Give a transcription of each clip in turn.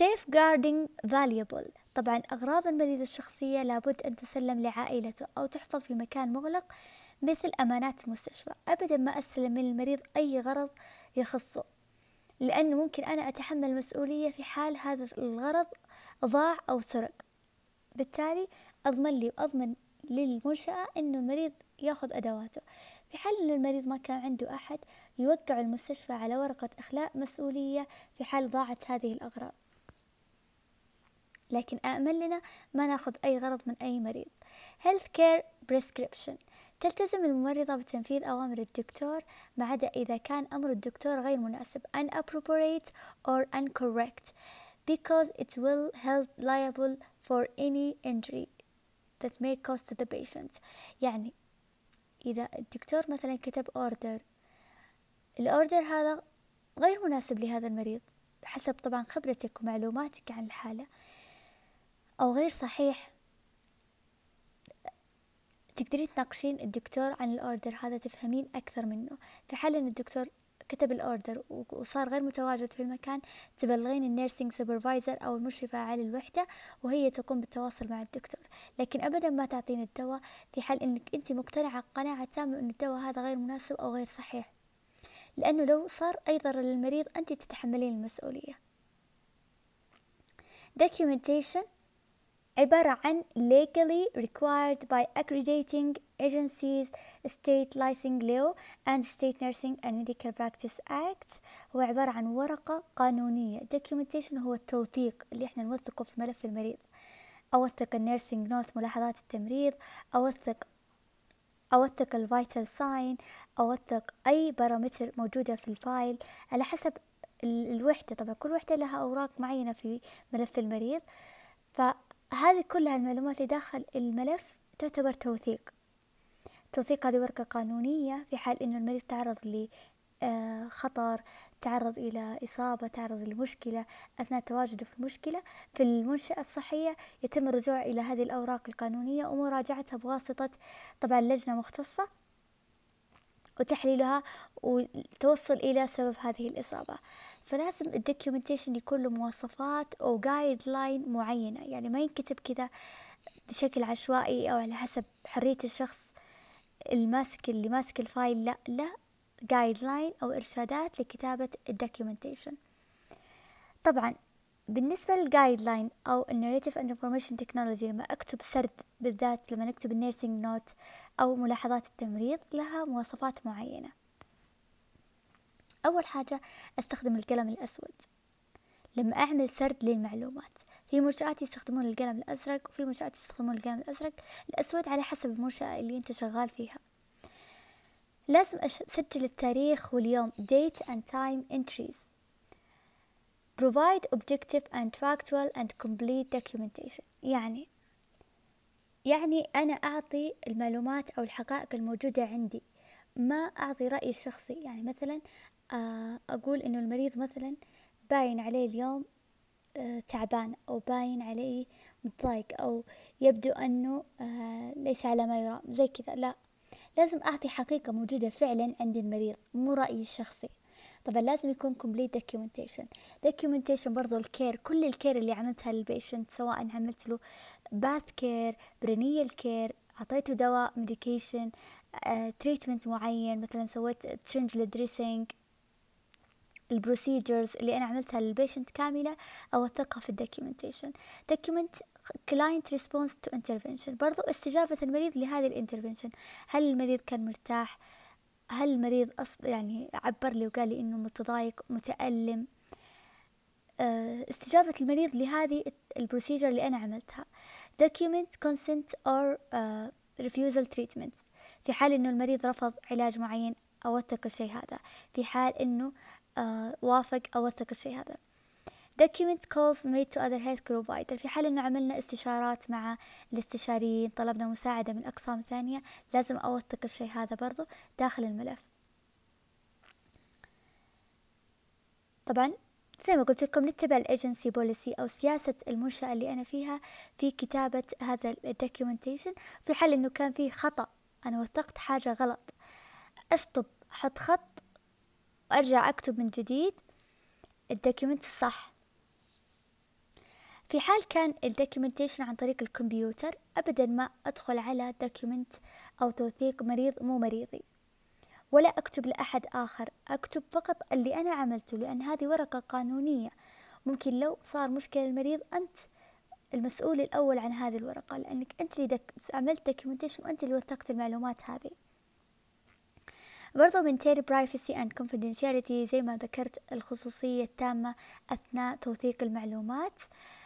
safeguarding valuable طبعا أغراض المريض الشخصية لابد أن تسلم لعائلته أو تحفظ في مكان مغلق مثل أمانات المستشفى أبدا ما أسلم المريض أي غرض يخصه لأنه ممكن أنا أتحمل مسؤولية في حال هذا الغرض ضاع أو سرق بالتالي أضمن لي وأضمن للمنشأة أنه المريض يأخذ أدواته في حال أن المريض ما كان عنده أحد يوقع المستشفى على ورقة إخلاء مسؤولية في حال ضاعت هذه الأغراض لكن أأمل لنا ما ناخذ أي غرض من أي مريض هيلث كير بريسكريبشن تلتزم الممرضة بتنفيذ أوامر الدكتور ما عدا إذا كان أمر الدكتور غير مناسب unappropriate or incorrect because it will help liable for any injury that may cause to the patient يعني إذا الدكتور مثلا كتب أوردر الأوردر هذا غير مناسب لهذا المريض حسب طبعا خبرتك ومعلوماتك عن الحالة أو غير صحيح تقدرين تناقشين الدكتور عن الأوردر هذا تفهمين أكثر منه في حال أن الدكتور كتب الأوردر وصار غير متواجد في المكان تبلغين النيرسينج سوبرفايزر أو المشرفة على الوحدة وهي تقوم بالتواصل مع الدكتور لكن أبدا ما تعطين الدواء في حال أنك أنت مقتنعة قناعة تامة أن الدواء هذا غير مناسب أو غير صحيح لأنه لو صار أي ضرر للمريض أنت تتحملين المسؤولية documentation عبارة عن legally required by accrediting agencies state licensing law and state nursing and medical practice act هو عبارة عن ورقة قانونية documentation هو التوثيق اللي احنا نوثقه في ملف المريض أوثق النيرسينج نوت ملاحظات التمريض أوثق أوثق الفيتال ساين أوثق أي بارامتر موجودة في الفايل على حسب الوحدة طبعا كل وحدة لها أوراق معينة في ملف المريض ف هذه كلها المعلومات اللي داخل الملف تعتبر توثيق توثيق هذه ورقة قانونية في حال إنه المريض تعرض لخطر آه، تعرض إلى إصابة تعرض لمشكلة أثناء تواجده في المشكلة في المنشأة الصحية يتم الرجوع إلى هذه الأوراق القانونية ومراجعتها بواسطة طبعا لجنة مختصة وتحليلها والتوصل إلى سبب هذه الإصابة فلازم الدوكيومنتيشن يكون له مواصفات أو جايد لاين معينة يعني ما ينكتب كذا بشكل عشوائي أو على حسب حرية الشخص الماسك اللي ماسك الفايل لا لا جايد لاين أو إرشادات لكتابة الدوكيومنتيشن طبعا بالنسبة للجايد لاين أو الناريتيف أند انفورميشن تكنولوجي لما أكتب سرد بالذات لما نكتب النيرسينج نوت أو ملاحظات التمريض لها مواصفات معينة أول حاجة أستخدم القلم الأسود لما أعمل سرد للمعلومات في منشآت يستخدمون القلم الأزرق وفي منشآت يستخدمون القلم الأزرق الأسود على حسب المنشأة اللي أنت شغال فيها لازم أسجل التاريخ واليوم date and time entries provide objective and factual and complete documentation يعني يعني أنا أعطي المعلومات أو الحقائق الموجودة عندي ما أعطي رأيي الشخصي يعني مثلا آه، أقول إنه المريض مثلا باين عليه اليوم آه، تعبان أو باين عليه متضايق أو يبدو أنه آه، ليس على ما يرام زي كذا لا لازم أعطي حقيقة موجودة فعلا عند المريض مو رأيي الشخصي طبعا لازم يكون كومبليت دوكيومنتيشن دوكيومنتيشن برضو الكير كل الكير اللي عملتها للبيشنت سواء عملت له باث كير برينيال كير اعطيته دواء ميديكيشن تريتمنت آه، معين مثلا سويت تشنج للدريسنج البروسيجرز اللي انا عملتها للبيشنت كامله اوثقها في الدوكيومنتيشن دوكيومنت كلاينت ريسبونس تو انترفنشن برضو استجابه المريض لهذه الانترفنشن هل المريض كان مرتاح هل المريض أصب يعني عبر لي وقال لي إنه متضايق متألم آه، استجابة المريض لهذه البروسيجر اللي أنا عملتها document consent or آه، refusal treatment في حال إنه المريض رفض علاج معين أوثق الشيء هذا في حال إنه آه، وافق أوثق الشيء هذا document calls made to other health provider في حال انه عملنا استشارات مع الاستشاريين طلبنا مساعدة من اقسام ثانية لازم اوثق الشيء هذا برضو داخل الملف طبعا زي ما قلت لكم نتبع الايجنسي بوليسي او سياسة المنشأة اللي انا فيها في كتابة هذا الدوكيومنتيشن في حال انه كان فيه خطأ انا وثقت حاجة غلط اشطب احط خط وارجع اكتب من جديد الدوكيومنت الصح في حال كان الدوكيومنتيشن عن طريق الكمبيوتر أبدا ما أدخل على دوكيومنت أو توثيق مريض مو مريضي ولا أكتب لأحد آخر أكتب فقط اللي أنا عملته لأن هذه ورقة قانونية ممكن لو صار مشكلة المريض أنت المسؤول الأول عن هذه الورقة لأنك أنت اللي دك عملت دوكيومنتيشن وأنت اللي وثقت المعلومات هذه برضو من تيري برايفسي اند كونفيدنشاليتي زي ما ذكرت الخصوصية التامة أثناء توثيق المعلومات آه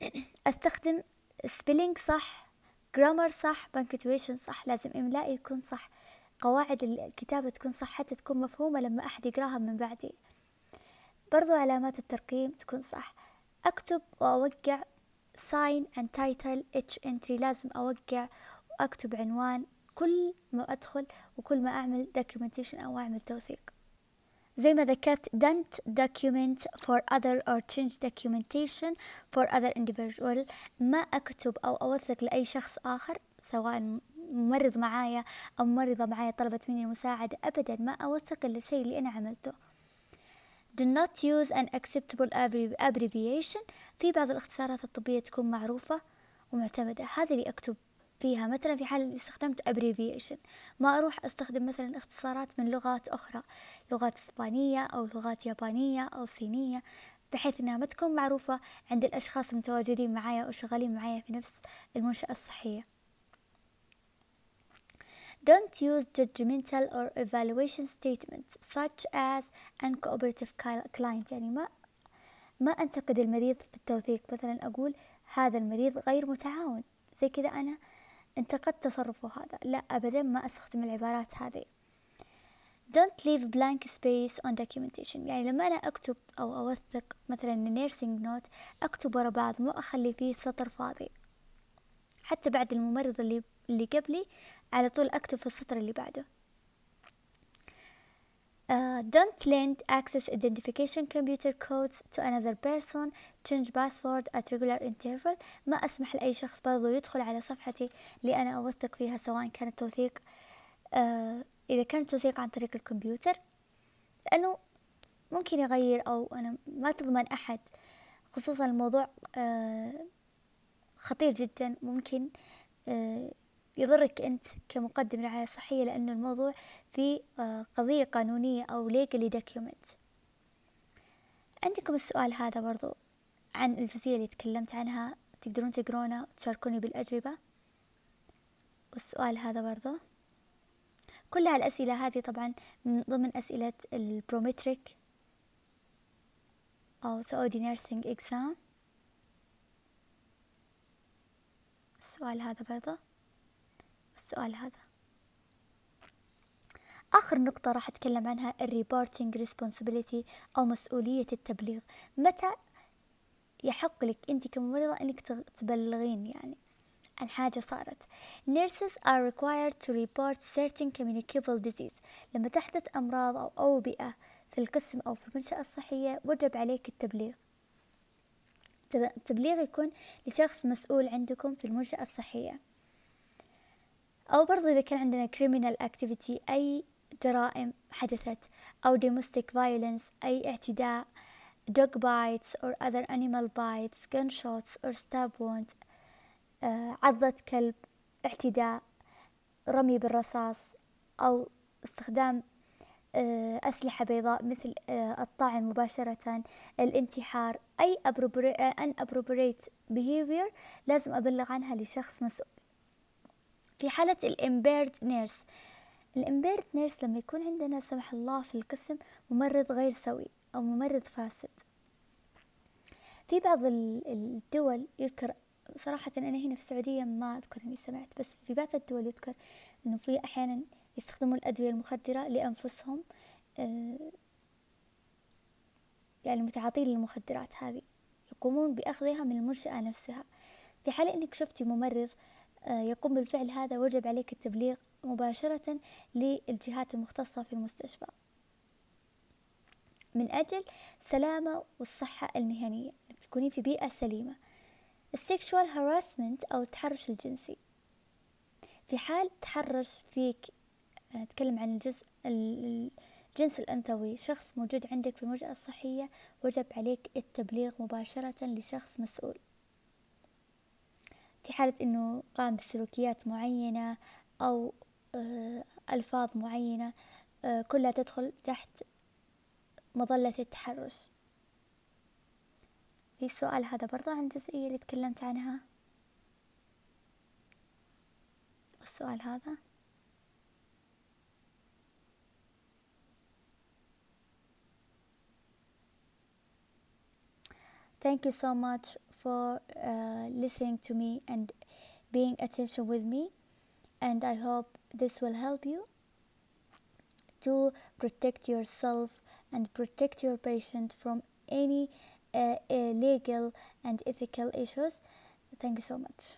أستخدم سبيلينج صح جرامر صح بنكتويشن صح لازم إملائي يكون صح قواعد الكتابة تكون صح حتى تكون مفهومة لما أحد يقراها من بعدي برضو علامات الترقيم تكون صح أكتب وأوقع ساين and title اتش entry لازم أوقع وأكتب عنوان كل ما أدخل وكل ما أعمل documentation أو أعمل توثيق زي ما ذكرت don't document for other or change documentation for other individual ما أكتب أو أوثق لأي شخص آخر سواء ممرض معايا أو ممرضة معايا طلبت مني المساعدة أبدا ما أوثق لشيء اللي أنا عملته do not use an acceptable abbreviation في بعض الاختصارات الطبية تكون معروفة ومعتمدة هذا اللي أكتب فيها مثلا في حال استخدمت abbreviation ما أروح أستخدم مثلا اختصارات من لغات أخرى لغات إسبانية أو لغات يابانية أو صينية بحيث أنها ما تكون معروفة عند الأشخاص المتواجدين معايا أو شغالين معايا في نفس المنشأة الصحية Don't use judgmental or evaluation statements such as uncooperative client يعني ما ما أنتقد المريض في التوثيق مثلا أقول هذا المريض غير متعاون زي كذا أنا انتقدت تصرفه هذا لا أبدا ما أستخدم العبارات هذه don't leave blank space on documentation يعني لما أنا أكتب أو أوثق مثلا nursing note أكتب ورا بعض مو أخلي فيه سطر فاضي حتى بعد الممرض اللي اللي قبلي على طول أكتب في السطر اللي بعده Uh, don't lend access identification computer codes to another person change password at regular interval ما أسمح لأي شخص برضو يدخل على صفحتي اللي أنا أوثق فيها سواء كان التوثيق uh, إذا كان التوثيق عن طريق الكمبيوتر لأنه ممكن يغير أو أنا ما تضمن أحد خصوصا الموضوع uh, خطير جدا ممكن uh، يضرك أنت كمقدم رعاية صحية لأنه الموضوع في آه، قضية قانونية أو legal document عندكم السؤال هذا برضو عن الجزئية اللي تكلمت عنها تقدرون تقرونه وتشاركوني بالأجوبة والسؤال هذا برضو كل هالأسئلة هذه طبعا من ضمن أسئلة البرومتريك أو سعودي نيرسينج إكزام السؤال هذا برضه السؤال هذا آخر نقطة راح أتكلم عنها الريبورتينج ريسبونسبيليتي أو مسؤولية التبليغ متى يحق لك أنت كممرضة أنك تبلغين يعني عن حاجة صارت nurses are required to report certain communicable disease لما تحدث أمراض أو أوبئة في القسم أو في المنشأة الصحية وجب عليك التبليغ التبليغ يكون لشخص مسؤول عندكم في المنشأة الصحية أو برضو إذا كان عندنا criminal activity أي جرائم حدثت أو domestic violence أي اعتداء dog bites or other animal bites gunshots or stab wound آه، عضة كلب اعتداء رمي بالرصاص أو استخدام آه، أسلحة بيضاء مثل آه، الطعن مباشرة الانتحار أي أن appropriate behavior لازم أبلغ عنها لشخص مسؤول في حالة الإمبيرد نيرس الإمبيرد نيرس لما يكون عندنا سمح الله في القسم ممرض غير سوي أو ممرض فاسد في بعض الدول يذكر صراحة أنا هنا في السعودية ما أذكر إني سمعت بس في بعض الدول يذكر إنه في أحيانا يستخدموا الأدوية المخدرة لأنفسهم آه، يعني متعاطين للمخدرات هذه يقومون بأخذها من المنشأة نفسها في حال إنك شفتي ممرض آه، يقوم بالفعل هذا وجب عليك التبليغ مباشرة للجهات المختصة في المستشفى من أجل سلامة والصحة المهنية تكوني تكونين في بيئة سليمة السيكشوال هاراسمنت أو التحرش الجنسي في حال تحرش فيك أتكلم آه، عن الجزء الجنس الأنثوي شخص موجود عندك في المنشأة الصحية وجب عليك التبليغ مباشرة لشخص مسؤول في حالة أنه قام بسلوكيات معينة أو آه، ألفاظ معينة آه، كلها تدخل تحت مظلة التحرش في السؤال هذا برضو عن الجزئية اللي تكلمت عنها السؤال هذا Thank you so much for uh, listening to me and being attention with me. And I hope this will help you to protect yourself and protect your patient from any uh, legal and ethical issues. Thank you so much.